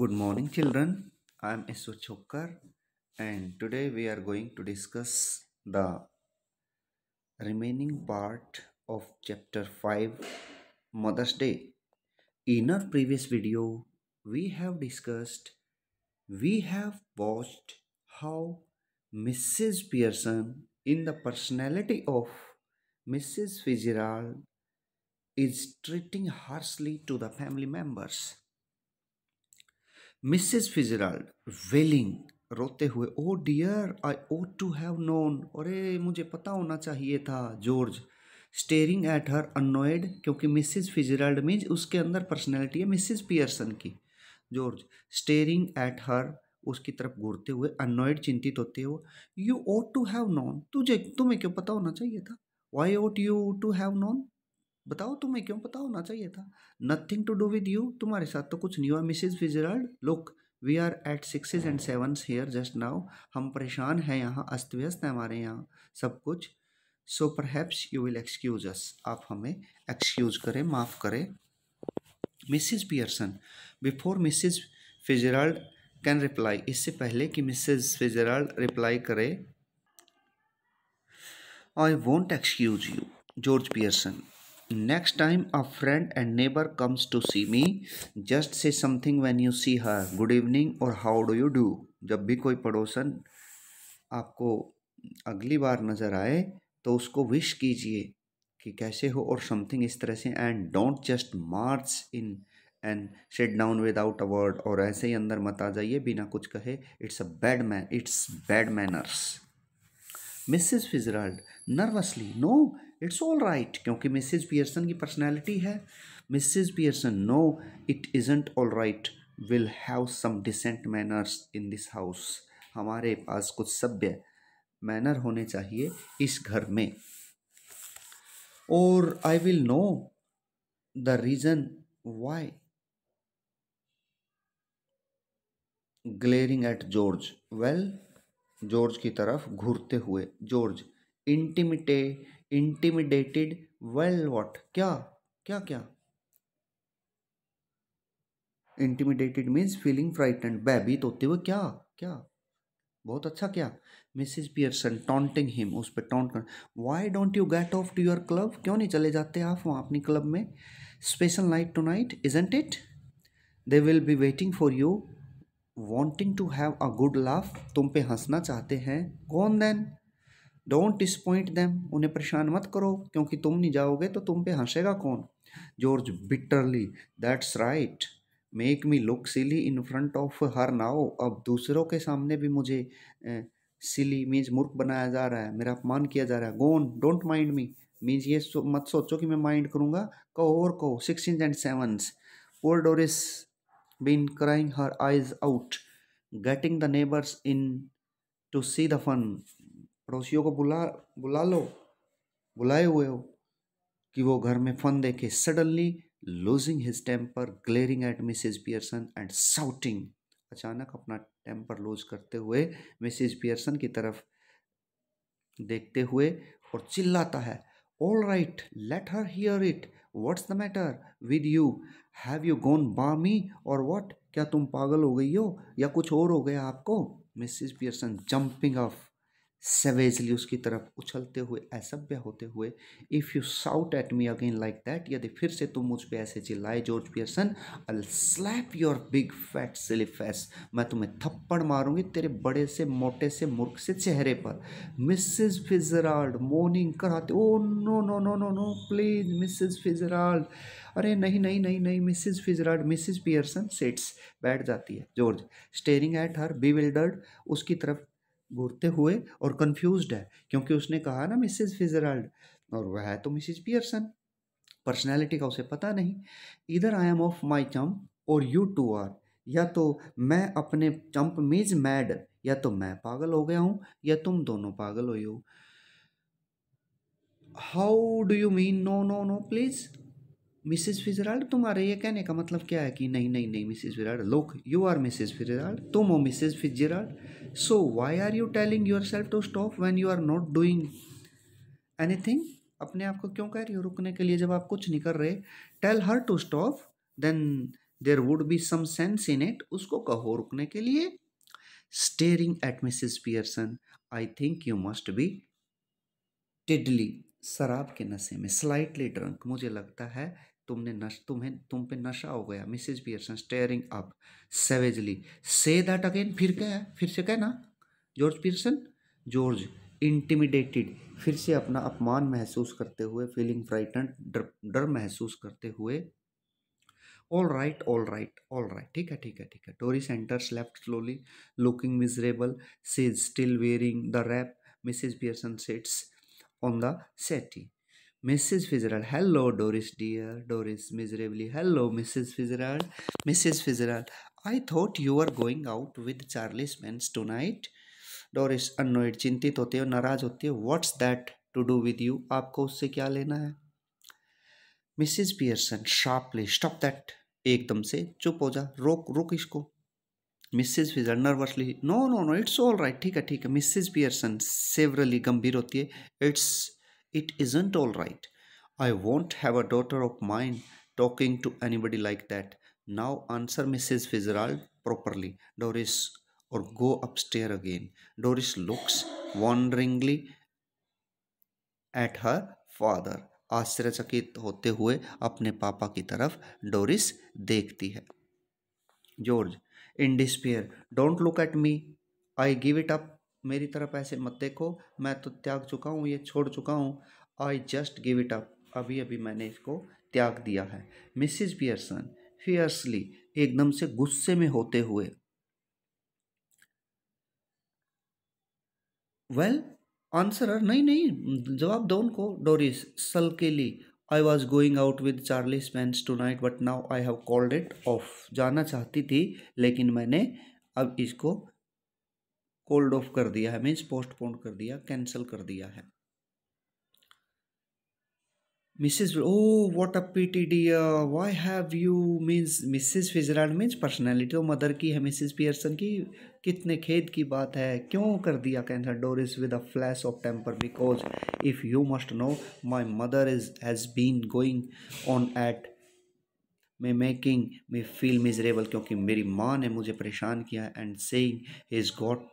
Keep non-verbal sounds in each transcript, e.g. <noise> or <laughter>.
Good morning children. I am Esu Chokkar and today we are going to discuss the remaining part of chapter 5 Mother's Day. In our previous video we have discussed we have watched how Mrs. Pearson in the personality of Mrs. Fitzgerald is treating harshly to the family members Mrs Fitzgerald wailing रोते हुए oh dear I ought to have known अरे मुझे पता होना चाहिए था George staring at her annoyed क्योंकि Mrs Fitzgerald means उसके अंदर पर्सनैलिटी है मिसिज पियर्सन की जॉर्ज स्टेयरिंग एट हर उसकी तरफ घूरते हुए अनोयड चिंतित होते हो you ought to have known तुझे तुम्हें क्यों पता होना चाहिए था why ought you to have known बताओ तुम्हें क्यों पता होना चाहिए था nothing to do with you तुम्हारे साथ तो कुछ नहीं हुआ Mrs Fitzgerald look we are at sixes and sevens here just now हम परेशान हैं यहाँ अस्त व्यस्त हैं हमारे यहाँ सब कुछ so perhaps you will excuse us आप हमें एक्सक्यूज करें माफ़ करें Mrs Pearson before Mrs Fitzgerald can reply इससे पहले कि मिसिज फिजराल्ड रिप्लाई करे I won't excuse you George Pearson next time a friend and neighbour comes to see me just say something when you see her good evening और how do you do जब भी कोई पड़ोसन आपको अगली बार नज़र आए तो उसको विश कीजिए कि कैसे हो और समथिंग इस तरह से and don't just march in and shed down without a word और ऐसे ही अंदर मत आ जाइए बिना कुछ कहे it's a bad man it's bad manners Mrs Fitzgerald nervously no it's all right क्योंकि मिसिज पियर्सन की पर्सनैलिटी है Mrs Pearson no it isn't all right will have some decent manners in this house हमारे पास कुछ सभ्य manner होने चाहिए इस घर में और I will know the reason why glaring at George well George की तरफ घूरते हुए George intimidate intimidated well what क्या क्या क्या इंटिमिडेटेड मीन्स फीलिंग फ्राइटेंड भयभीत होते हुए क्या क्या बहुत अच्छा क्या मिसिज पियर्सन टॉन्टिंग हिम उस पर टॉन्ट कर why don't you get off to your club क्यों नहीं चले जाते आप वहाँ अपनी क्लब में special night tonight isn't it they will be waiting for you wanting to have a good laugh तुम पे हंसना चाहते हैं कौन देन डोंट डिसपॉइंट दैम उन्हें परेशान मत करो क्योंकि तुम नहीं जाओगे तो तुम पे हंसेगा कौन George bitterly that's right make me look silly in front of her now अब दूसरों के सामने भी मुझे सिली मीन्स मूर्ख बनाया जा रहा है मेरा अपमान किया जा रहा है gone don't mind me means ये सो, मत सोचो कि मैं माइंड करूँगा कहो और कहो sixteen and sevens poor Doris been crying her eyes out getting the neighbours in to see the fun पड़ोसियों को बुला बुला लो बुलाए हुए हो कि वो घर में फन देखे suddenly losing his temper glaring at Mrs Pearson and shouting अचानक अपना टेम्पर लूज करते हुए मिसेज पियर्सन की तरफ देखते हुए और चिल्लाता है all right let her hear it what's the matter with you have you gone barmy और वॉट क्या तुम पागल हो गई हो या कुछ और हो गया आपको Mrs Pearson jumping off savagely उसकी तरफ उछलते हुए असभ्य होते हुए if you shout at me again like that यदि फिर से तुम मुझ पे ऐसे चिल्लाए George Pearson I'll slap your big fat silly मैं तुम्हें थप्पड़ मारूंगी तेरे बड़े से मोटे से मुर्ख से चेहरे पर मिसेस फिजराल्ड मोर्निंग कराते oh no no no no no please Mrs Fitzgerald अरे नहीं नहीं नहीं नहीं Mrs Fitzgerald Mrs Pearson sits बैठ जाती है George staring at her be उसकी तरफ घूरते हुए और कन्फ्यूज है क्योंकि उसने कहा ना मिसिज फिजरल्ड और वह है तो मिसिज पियर्सन पर्सनैलिटी का उसे पता नहीं इधर I am off my chump और यू टू आर या तो मैं अपने चम्प मीज मैड या तो मैं पागल हो गया हूँ या तुम दोनों पागल हो you how do you mean no no no please Mrs Fitzgerald तुम्हारे ये कहने का मतलब क्या है कि नहीं नहीं नहीं Mrs Fitzgerald look you are Mrs Fitzgerald तुम हो Mrs Fitzgerald so why are you telling yourself to stop when you are not doing anything अपने आप को क्यों कह रही हो रुकने के लिए जब आप कुछ नहीं कर रहे tell her to stop then there would be some sense in it उसको कहो रुकने के लिए staring at Mrs Pearson I think you must be tiddly शराब के नशे में स्लाइटली ड्रंक मुझे लगता है तुमने नश तुम्हें तुम पे नशा हो गया Mrs Pearson staring up savagely say that again फिर क्या है फिर से कहना जॉर्ज पियर्सन जॉर्ज इंटिमिडेटेड फिर से अपना अपमान महसूस करते हुए फीलिंग फ्राइटन डर डर महसूस करते हुए all right all right all right ठीक है ठीक है ठीक है Doris enters left slowly looking miserable she is still wearing the wrap Mrs Pearson sits on the settee Mrs. Fitzgerald. Hello, Doris dear. Doris miserably. Hello, Mrs. Fitzgerald. Mrs. Fitzgerald. I thought you were going out with Charlie Spence tonight. Doris annoyed. चिंतित होते हो नाराज होते हो What's that to do with you? आपको उससे क्या लेना है Mrs Pearson sharply stop that एकदम से चुप हो जा रोक रोक इसको Mrs Fitzgerald nervously no no no it's all right ठीक है ठीक है मिसिज पियर्सन सेवरली गंभीर होती है it's It isn't all right. I won't have a daughter of mine talking to anybody like that. Now answer Mrs. Fitzgerald properly, Doris, or go upstairs again. Doris looks wonderingly at her father. आश्चर्यचकित होते हुए अपने पापा की तरफ Doris देखती है George in despair don't look at me I give it up मेरी तरफ ऐसे मत देखो मैं तो त्याग चुका हूँ ये छोड़ चुका हूँ I just give it up अभी अभी मैंने इसको त्याग दिया है मिसिज पियर्सन फियर्सली एकदम से गुस्से में होते हुए वेल आंसर नहीं नहीं जवाब दो उनको Doris sulkily I was going out with Charlie Spence tonight but now I have called it off जाना चाहती थी लेकिन मैंने अब इसको कोल्ड ऑफ कर दिया है मीन्स पोस्टपोन कर दिया कैंसिल कर दिया है Mrs oh what a pity D why have you means Mrs Fitzgerald means personality तो मदर की है मिसेज पियर्सन की कितने खेद की बात है क्यों कर दिया cancel Doris with a flash of temper because if you must know my mother is has been going on at me making me feel miserable क्योंकि मेरी माँ ने मुझे परेशान किया and saying is got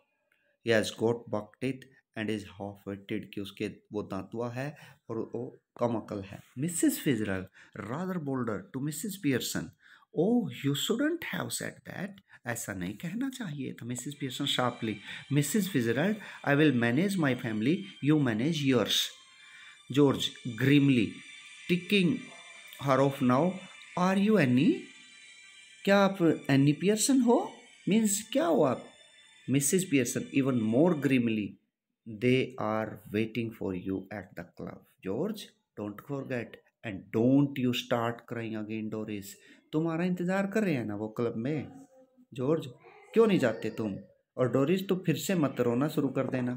he has got buck teeth and is half witted कि उसके वो दांतुआ है और वो कम अकल है Mrs Fitzgerald rather bolder to Mrs Pearson oh you shouldn't have said that ऐसा नहीं कहना चाहिए था Mrs Pearson sharply Mrs Fitzgerald I will manage my family you manage yours George grimly ticking her off now are you any क्या आप any Pearson हो means क्या हो आप Mrs. Pearson, even more grimly, they are waiting for you at the club. George, don't forget. And don't you start crying again Doris तुम्हारा इंतज़ार कर रहे हैं ना वो क्लब में जॉर्ज क्यों नहीं जाते तुम और डोरिस तो फिर से मत रोना शुरू कर देना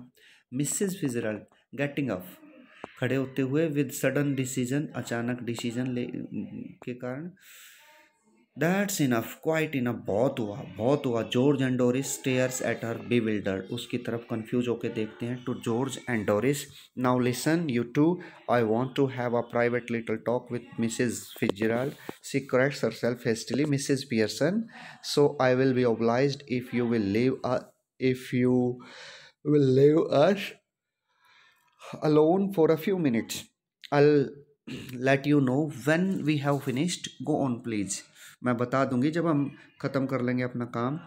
मिसेस फिजरल गेटिंग अप खड़े होते हुए विद सडन डिसीजन अचानक डिसीजन ले के कारण दैट्स इनफ क्वाइट इनफ बहुत हुआ बहुत हुआ George and Doris stares at her bewildered उसकी तरफ कंफ्यूज होकर देखते हैं to George and Doris now listen you two I want to have a private little talk with Mrs Fitzgerald she corrects herself hastily Mrs Pearson so I will be oblige if you will leave if you will leave us alone for a few minutes i'll let you know when we have finished go on please मैं बता दूंगी जब हम ख़त्म कर लेंगे अपना काम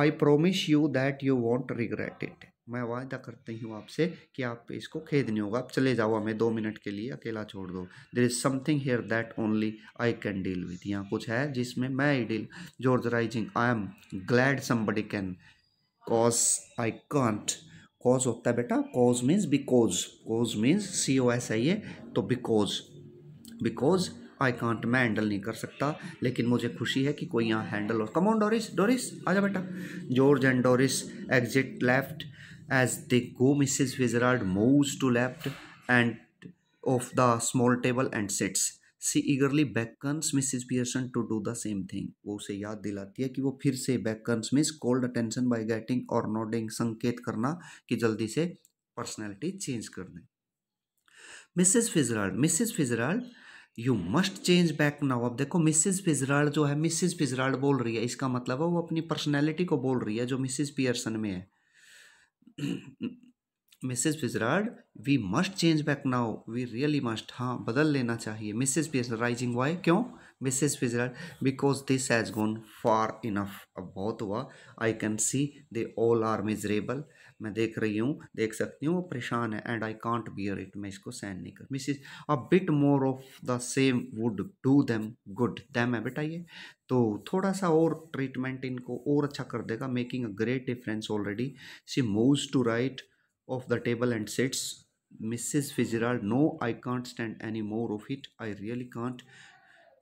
I promise you that you won't regret it मैं वादा करती हूँ आपसे कि आप इसको खेद नहीं होगा आप चले जाओ हमें दो मिनट के लिए अकेला छोड़ दो there is something here that only I can deal with यहाँ कुछ है जिसमें मैं ही deal George rising I am glad somebody can cause I can't cause होता है बेटा cause means because cause means C O S I A तो बिकॉज बिकॉज आई कॉन्ट मैं हैंडल नहीं कर सकता लेकिन मुझे खुशी है कि कोई यहाँ हैंडल हो कमोन डोरिस डोरिस आ जा बेटा George and Doris exit left as they go Mrs Fitzgerald move to left end of the small table and sits she eagerly beckons Mrs Pearson to do the same thing वो उसे याद दिलाती है कि वो फिर से beckons miss called attention by getting और नोडिंग संकेत करना कि जल्दी से पर्सनैलिटी चेंज कर दें Mrs Fitzgerald Mrs Fitzgerald you must change back now अब देखो मिसिज फिजराल जो है मिसिज फिजराल बोल रही है इसका मतलब है वो अपनी पर्सनैलिटी को बोल रही है जो मिसिज पियर्सन में है Mrs Fitzgerald we must change back now we really must हाँ बदल लेना चाहिए मिसिज पियर्सन राइजिंग वाई क्यों Mrs Fitzgerald because this has gone far enough अब बहुत हुआ I can see they all are miserable मैं देख रही हूँ देख सकती हूँ वो परेशान है and I can't bear it मैं इसको सहन नहीं कर miss is a bit more of the same would do them good them है बेटा ये तो थोड़ा सा और ट्रीटमेंट इनको और अच्छा कर देगा making a great difference already she moves to right of the table and sits Mrs Fitzgerald no I can't stand any more of it I really can't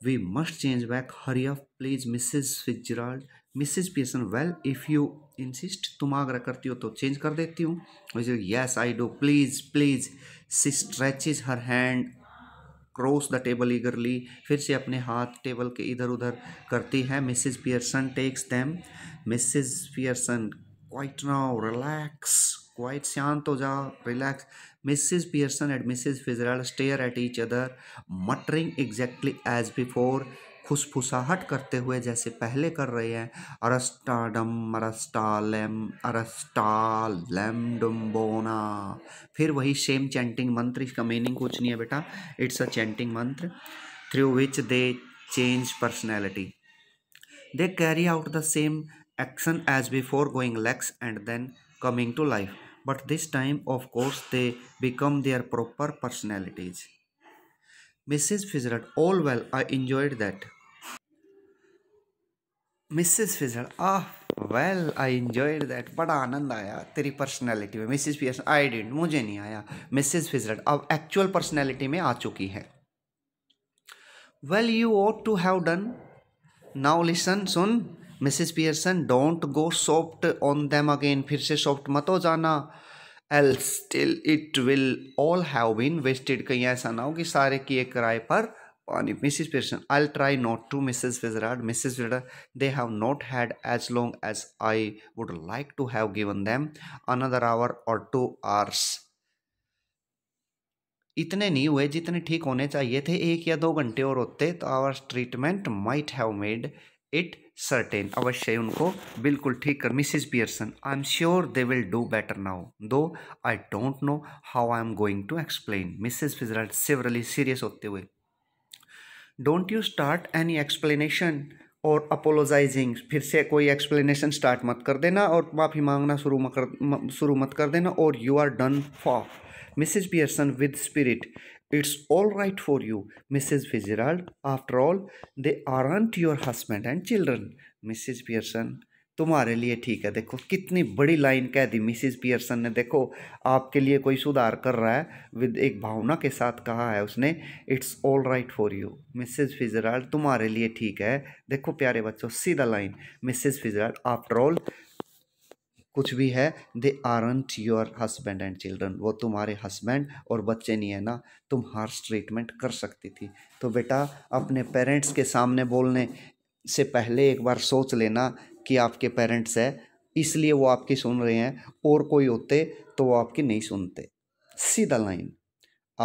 we must change back hurry off please Mrs Fitzgerald Mrs Pearson well if you insist तुम अगर करती हो तो change कर देती हूँ yes yes I do please please she stretches her hand cross the table eagerly फिर से अपने हाथ टेबल के इधर उधर करती है Mrs Pearson takes them Mrs Pearson quiet now relax quiet शांत हो जाओ relax Mrs Pearson and Mrs Fitzgerald stare at each other muttering exactly as before फुसफुसाहट करते हुए जैसे पहले कर रहे हैं अरस्टाडम अरस्टालम अरस्टाल लैम डुम्बोना फिर वही सेम चैंटिंग मंत्र इसका मीनिंग कुछ नहीं है बेटा it's a chanting mantra through which they change personality they carry out the same action as before going lax and then coming to life but this time of course they become their proper personalities Mrs Fitzgerald all well I enjoyed that Mrs Fitzgerald ah well I enjoyed that बड़ा आनंद आया तेरी personality में Mrs Pearson आई dent मुझे नहीं आया Mrs Fitzgerald अब actual personality में आ चुकी है well you ought to have done now listen सुन Mrs Pearson don't go soft on them again फिर से सॉफ्ट मत हो जाना else still it will all have been wasted कहीं ऐसा ना हो कि सारे किए किराए पर on Mrs. Pearson, I'll try not to, Mrs. Fitzgerald. Mrs. Fitzgerald, they have not had as long as I would like to have given them another hour or two hours. इतने नहीं हुए जितने ठीक होने चाहिए थे एक या दो घंटे और होते तो our treatment might have made it certain अवश्य उनको बिल्कुल ठीक कर Mrs Pearson I am sure they will do better now though I don't know how I am going to explain Mrs Fitzgerald severely serious होते हुए don't you start any explanation or apologising फिर से कोई explanation start मत कर देना और माफ़ी मांगना शुरू मत कर शुरू मत कर देना और you are done for Mrs Pearson with spirit it's all right for you Mrs Fitzgerald after all they aren't your husband and children Mrs Pearson तुम्हारे लिए ठीक है देखो कितनी बड़ी लाइन कह दी मिसिज पियर्सन ने देखो आपके लिए कोई सुधार कर रहा है विद एक भावना के साथ कहा है उसने it's all right for you Mrs Fitzgerald तुम्हारे लिए ठीक है देखो प्यारे बच्चों सीधा line Mrs Fitzgerald after all कुछ भी है they aren't your husband and children वो तुम्हारे हस्बैंड और बच्चे नहीं है ना तुम हार्श ट्रीटमेंट कर सकती थी तो बेटा अपने पेरेंट्स के सामने बोलने से पहले एक बार सोच लेना कि आपके पेरेंट्स है इसलिए वो आपकी सुन रहे हैं और कोई होते तो वो आपकी नहीं सुनते सीधा line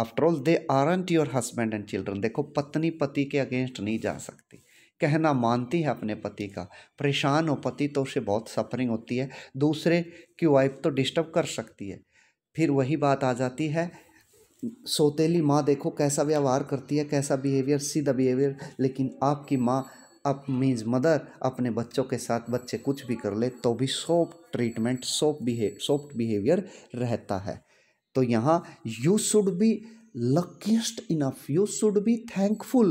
after all they aren't your husband and children देखो पत्नी पति के अगेंस्ट नहीं जा सकती कहना मानती है अपने पति का परेशान हो पति तो उसे बहुत सफरिंग होती है दूसरे की वाइफ तो डिस्टर्ब कर सकती है फिर वही बात आ जाती है सोतेली माँ देखो कैसा व्यवहार करती है कैसा बिहेवियर सीधा बिहेवियर लेकिन आपकी माँ अप मीन्स मदर अपने बच्चों के साथ बच्चे कुछ भी कर ले तो भी soft treatment soft behave soft behaviour रहता है तो यहाँ you should be luckiest enough you should be thankful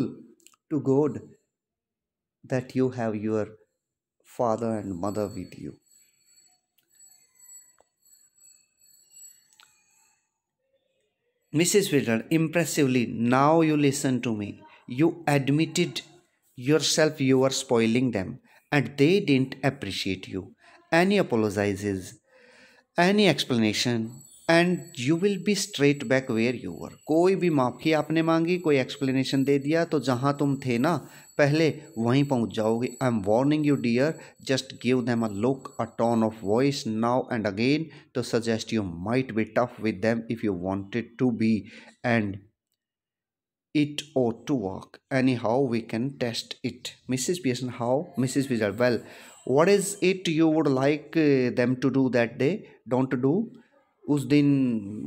to God that you have your father and mother with you Mrs Wilden impressively now you listen to me you admitted yourself you were spoiling them and they didn't appreciate you any apologizes any explanation and you will be straight back where you were koi bhi maafi aapne mangi koi explanation de diya to jahan tum the na pehle wahin pahunch jaoge i'm warning you dear just give them a look a tone of voice now and again to suggest you might be tough with them if you wanted to be and it ought to work anyhow we can test it mrs pearson how mrs wizard well what is it you would like uh, them to do that day don't do उस दिन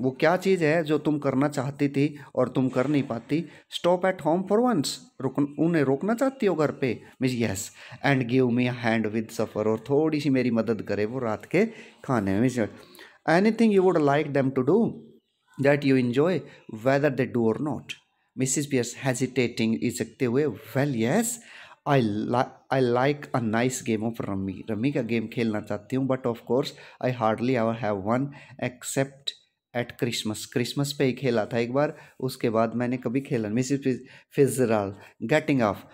वो क्या चीज़ है जो तुम करना चाहती थी और तुम कर नहीं पाती stop at home for once रुक उन्हें रोकना चाहती हो घर पे miss yes and give me hand with supper और थोड़ी सी मेरी मदद करे वो रात के खाने में मिस एनी थिंग you would like them to do that you enjoy whether they do or not Mrs. Pierce hesitating इजकते हुए well yes I I like a nice game of rummy rummy का गेम खेलना चाहती हूँ but of course I hardly ever have one except at Christmas Christmas पे ही खेला था एक बार उसके बाद मैंने कभी खेला Mrs Fitzgerald getting off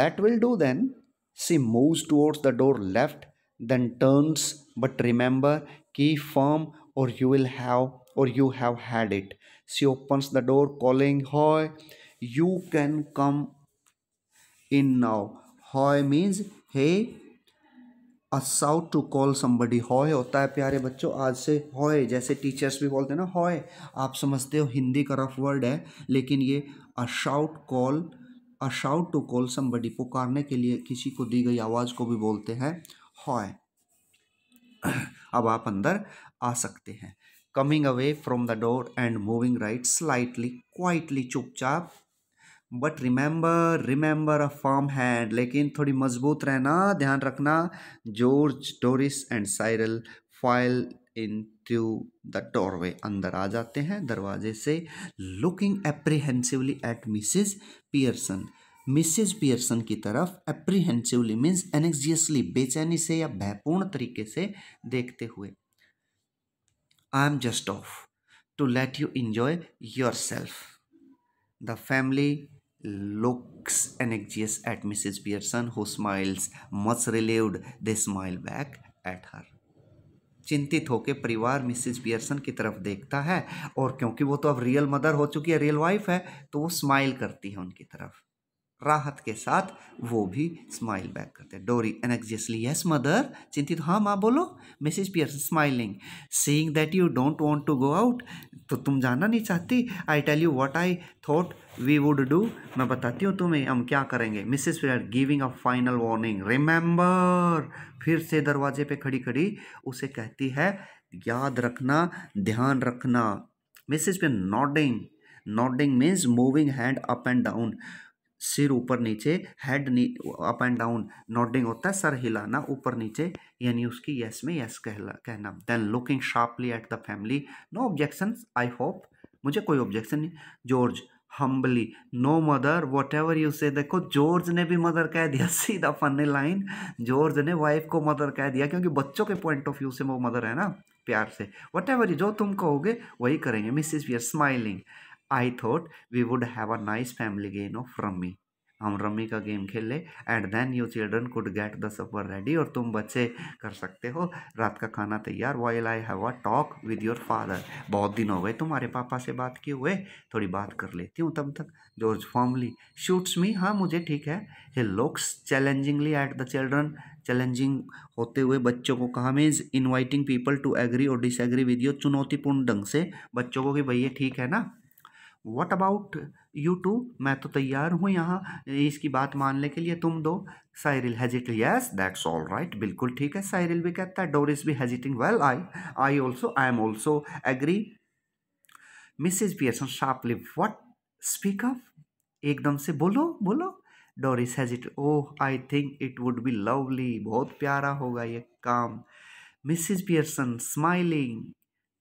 that will do then she move towards the door left then turns but remember की firm or you will have or you have had it She opens the door calling Hoy, you can come in now. Hoy means hey. A shout to call somebody. Hoy होता है प्यारे बच्चों आज से होय जैसे teachers भी बोलते हैं ना होय आप समझते हो हिंदी का रफ वर्ड है लेकिन ये a shout call a shout to call somebody पुकारने के लिए किसी को दी गई आवाज़ को भी बोलते हैं हॉय अब आप अंदर आ सकते हैं coming away from the door and moving right slightly, quietly, चुपचाप but remember remember a firm hand लेकिन थोड़ी मजबूत रहना ध्यान रखना George Doris and Cyril file in through the doorway अंदर आ जाते हैं दरवाजे से looking apprehensively at Mrs Pearson Mrs Pearson की तरफ एप्रीहेंसिवली मीन्स एनेक्जियसली बेचैनी से या भयपूर्ण तरीके से देखते हुए I am just off to let you enjoy yourself the family looks anxious at Mrs Pearson who smiles most relieved the smile back at her चिंतित होकर परिवार मिसिज पियर्सन की तरफ देखता है और क्योंकि वो तो अब रियल मदर हो चुकी है रियल वाइफ है तो वो स्माइल करती है उनकी तरफ राहत के साथ वो भी स्माइल बैक करते हैं डोरी एनेक्जियसली यस मदर चिंतित हाँ माँ बोलो Mrs Pearson smiling seeing that you don't want to go out तो तुम जाना नहीं चाहती I tell you what I thought we would do मैं बताती हूँ तुम्हें हम क्या करेंगे Mrs Pearson giving a final warning remember फिर से दरवाजे पे खड़ी खड़ी उसे कहती है याद रखना ध्यान रखना Mrs Pearson nodding nodding means moving hand up and down सिर ऊपर नीचे हेड नी अप एंड डाउन नॉडिंग होता है सर हिलाना ऊपर नीचे यानी उसकी यस में यस कहला कहना then looking sharply at the family no objection I hope मुझे कोई ऑब्जेक्शन नहीं George humbly no mother whatever you say देखो जॉर्ज ने भी मदर कह दिया <laughs> सीधा फनी लाइन जॉर्ज ने वाइफ को मदर कह दिया क्योंकि बच्चों के पॉइंट ऑफ व्यू से वो मदर है ना प्यार से वट एवर जो तुम कहोगे वही करेंगे Mrs we are smiling I thought we would have a nice family game of rummy हम रम्मी का गेम खेल ले and then you children could get the supper ready और तुम बच्चे कर सकते हो रात का खाना तैयार while I have a talk with your father बहुत दिन हो गए तुम्हारे पापा से बात किए हुए थोड़ी बात कर लेती हूँ तब तक जॉर्ज फॉर्मली शूट्स मी हाँ मुझे ठीक है he looks challengingly at the children challenging होते हुए बच्चों को कहा means inviting people to agree or disagree with your चुनौतीपूर्ण ढंग से बच्चों को कि भैया ठीक है ना वट अबाउट यू टू मैं तो तैयार हूँ यहाँ इसकी बात मानने के लिए तुम दो Cyril hesitate yes that's all right बिल्कुल ठीक है साइरिल भी कहता है डोरिस भी hesitating well I I also I am also agree Mrs Pearson sharply what speak up एकदम से बोलो बोलो Doris it oh I think it would be lovely बहुत प्यारा होगा ये काम Mrs Pearson smiling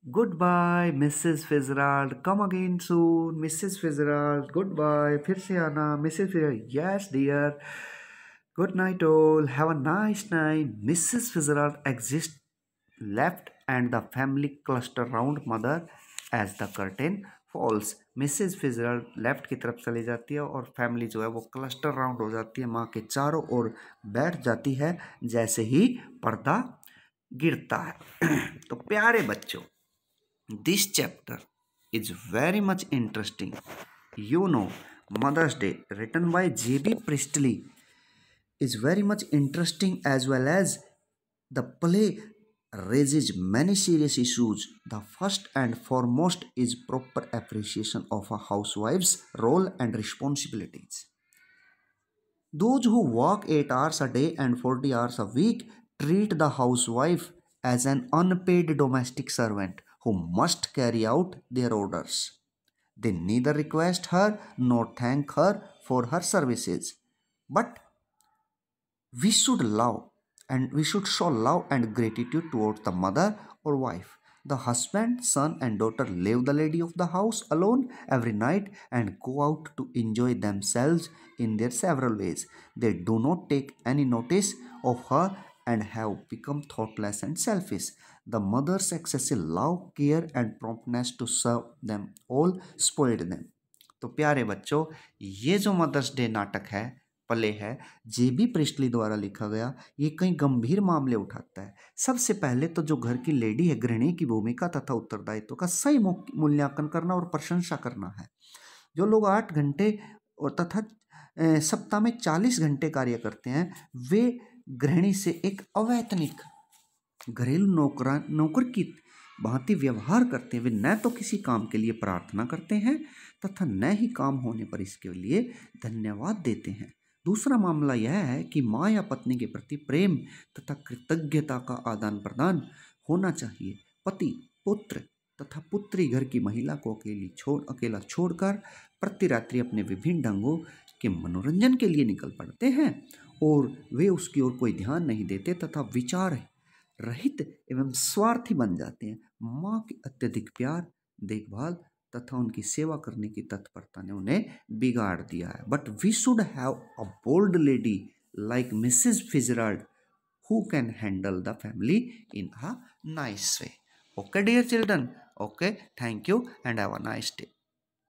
goodbye Mrs Fitzgerald come again soon Mrs Fitzgerald goodbye फिर से आना Mrs yes dear good night all have a nice night Mrs Fitzgerald exist left and the family cluster round mother as the curtain falls Mrs Fitzgerald left की तरफ चली जाती है और family जो है वो क्लस्टर राउंड हो जाती है माँ के चारों ओर बैठ जाती है जैसे ही पर्दा गिरता है <clears throat> तो प्यारे बच्चों this chapter is very much interesting. You know, Mother's Day, written by J.B. Priestley, is very much interesting as well as the play raises many serious issues. The first and foremost is proper appreciation of a housewife's role and responsibilities. Those who work 8 hours a day and 40 hours a week treat the housewife as an unpaid domestic servant who must carry out their orders. They neither request her nor thank her for her services. But we should love and we should show love and gratitude towards the mother or wife. The husband, son, and daughter leave the lady of the house alone every night and go out to enjoy themselves in their several ways. They do not take any notice of her and have become thoughtless and selfish. The mother's excessive love, care, and promptness to serve them all spoiled them. तो प्यारे बच्चों ये जो mother's day नाटक है पले है जे B priestly द्वारा लिखा गया ये कई गंभीर मामले उठाता है सबसे पहले तो जो घर की लेडी है गृहिणी की भूमिका तथा उत्तरदायित्व का सही मूल्यांकन करना और प्रशंसा करना है जो लोग आठ घंटे और तथा सप्ताह में चालीस घंटे कार्य करते हैं वे गृहिणी से एक अवैतनिक घरेलू नौकरा नौकर की भांति व्यवहार करते हुए न तो किसी काम के लिए प्रार्थना करते हैं तथा न ही काम होने पर इसके लिए धन्यवाद देते हैं दूसरा मामला यह है कि माँ या पत्नी के प्रति प्रेम तथा कृतज्ञता का आदान प्रदान होना चाहिए पति पुत्र तथा पुत्री घर की महिला को अकेली छोड़ अकेला छोड़कर प्रतिरात्रि अपने विभिन्न ढंगों के मनोरंजन के लिए निकल पड़ते हैं और वे उसकी ओर कोई ध्यान नहीं देते तथा विचार रहित एवं स्वार्थी बन जाते हैं माँ के अत्यधिक प्यार देखभाल तथा उनकी सेवा करने की तत्परता ने उन्हें बिगाड़ दिया है but we should have a bold lady like Mrs Fitzgerald who can handle the family in a nice way okay dear children okay thank you and have a nice day